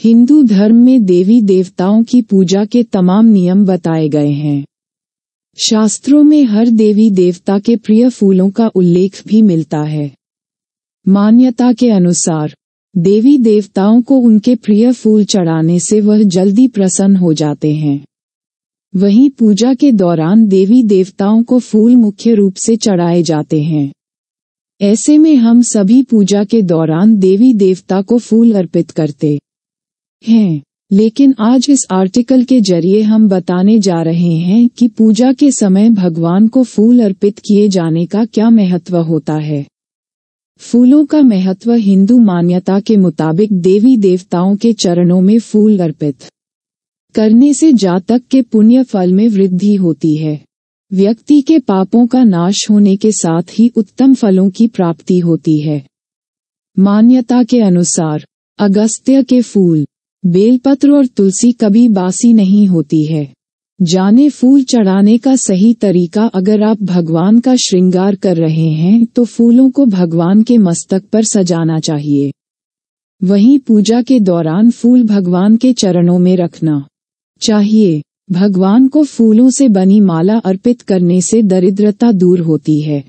हिंदू धर्म में देवी देवताओं की पूजा के तमाम नियम बताए गए हैं शास्त्रों में हर देवी देवता के प्रिय फूलों का उल्लेख भी मिलता है मान्यता के अनुसार देवी देवताओं को उनके प्रिय फूल चढ़ाने से वह जल्दी प्रसन्न हो जाते हैं वहीं पूजा के दौरान देवी देवताओं को फूल मुख्य रूप से चढ़ाए जाते हैं ऐसे में हम सभी पूजा के दौरान देवी देवता को फूल अर्पित करते हैं लेकिन आज इस आर्टिकल के जरिए हम बताने जा रहे हैं कि पूजा के समय भगवान को फूल अर्पित किए जाने का क्या महत्व होता है फूलों का महत्व हिंदू मान्यता के मुताबिक देवी देवताओं के चरणों में फूल अर्पित करने से जातक के पुण्य फल में वृद्धि होती है व्यक्ति के पापों का नाश होने के साथ ही उत्तम फलों की प्राप्ति होती है मान्यता के अनुसार अगस्त्य के फूल बेलपत्र और तुलसी कभी बासी नहीं होती है जाने फूल चढ़ाने का सही तरीका अगर आप भगवान का श्रृंगार कर रहे हैं तो फूलों को भगवान के मस्तक पर सजाना चाहिए वहीं पूजा के दौरान फूल भगवान के चरणों में रखना चाहिए भगवान को फूलों से बनी माला अर्पित करने से दरिद्रता दूर होती है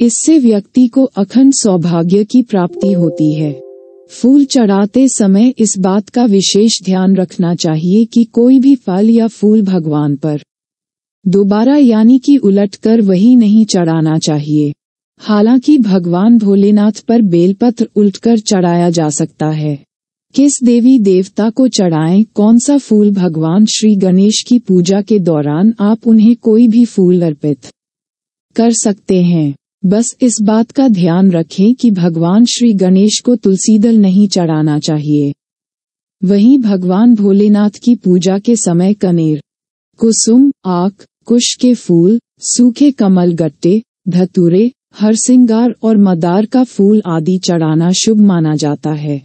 इससे व्यक्ति को अखंड सौभाग्य की प्राप्ति होती है फूल चढ़ाते समय इस बात का विशेष ध्यान रखना चाहिए कि कोई भी फल या फूल भगवान पर दोबारा यानी कि उलट कर वही नहीं चढ़ाना चाहिए हालांकि भगवान भोलेनाथ पर बेलपत्र उलटकर चढ़ाया जा सकता है किस देवी देवता को चढ़ाएं कौन सा फूल भगवान श्री गणेश की पूजा के दौरान आप उन्हें कोई भी फूल अर्पित कर सकते हैं बस इस बात का ध्यान रखें कि भगवान श्री गणेश को तुलसी दल नहीं चढ़ाना चाहिए वहीं भगवान भोलेनाथ की पूजा के समय कनेर कुसुम आक कुश के फूल सूखे कमल गट्टे धतूरे हरसिंगार और मदार का फूल आदि चढ़ाना शुभ माना जाता है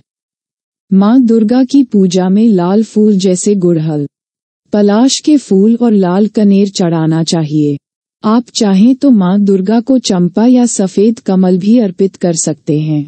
माँ दुर्गा की पूजा में लाल फूल जैसे गुड़हल पलाश के फूल और लाल कनेर चढ़ाना चाहिए आप चाहें तो मां दुर्गा को चंपा या सफेद कमल भी अर्पित कर सकते हैं